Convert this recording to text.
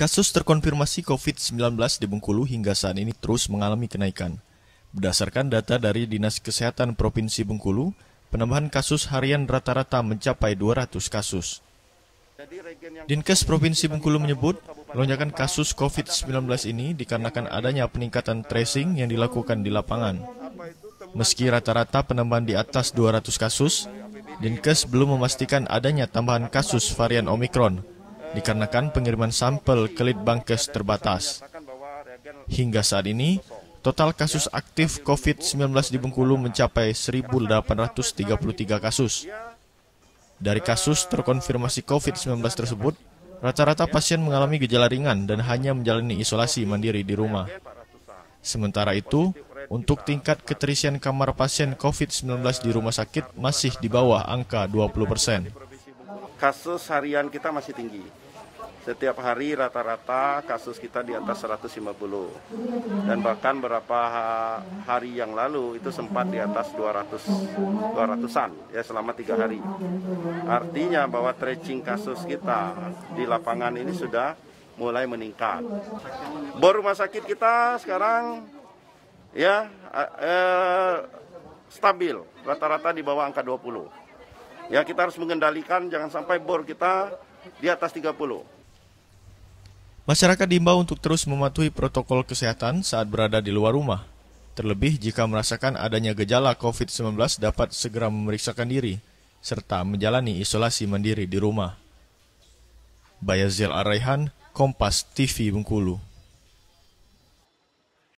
Kasus terkonfirmasi COVID-19 di Bengkulu hingga saat ini terus mengalami kenaikan. Berdasarkan data dari Dinas Kesehatan Provinsi Bengkulu, penambahan kasus harian rata-rata mencapai 200 kasus. Dinkes Provinsi Bengkulu menyebut, lonjakan kasus COVID-19 ini dikarenakan adanya peningkatan tracing yang dilakukan di lapangan. Meski rata-rata penambahan di atas 200 kasus, Dinkes belum memastikan adanya tambahan kasus varian Omikron dikarenakan pengiriman sampel ke Litbangkes terbatas. Hingga saat ini, total kasus aktif COVID-19 di Bengkulu mencapai 1.833 kasus. Dari kasus terkonfirmasi COVID-19 tersebut, rata-rata pasien mengalami gejala ringan dan hanya menjalani isolasi mandiri di rumah. Sementara itu, untuk tingkat keterisian kamar pasien COVID-19 di rumah sakit masih di bawah angka 20 persen kasus harian kita masih tinggi. Setiap hari rata-rata kasus kita di atas 150 dan bahkan beberapa hari yang lalu itu sempat di atas 200 200-an ya selama tiga hari. Artinya bahwa tracing kasus kita di lapangan ini sudah mulai meningkat. Bor rumah sakit kita sekarang ya eh, stabil rata-rata di bawah angka 20. Ya kita harus mengendalikan jangan sampai bor kita di atas 30. Masyarakat diimbau untuk terus mematuhi protokol kesehatan saat berada di luar rumah. Terlebih jika merasakan adanya gejala COVID-19 dapat segera memeriksakan diri serta menjalani isolasi mandiri di rumah. Bayazil Araihan, Kompas TV Bengkulu.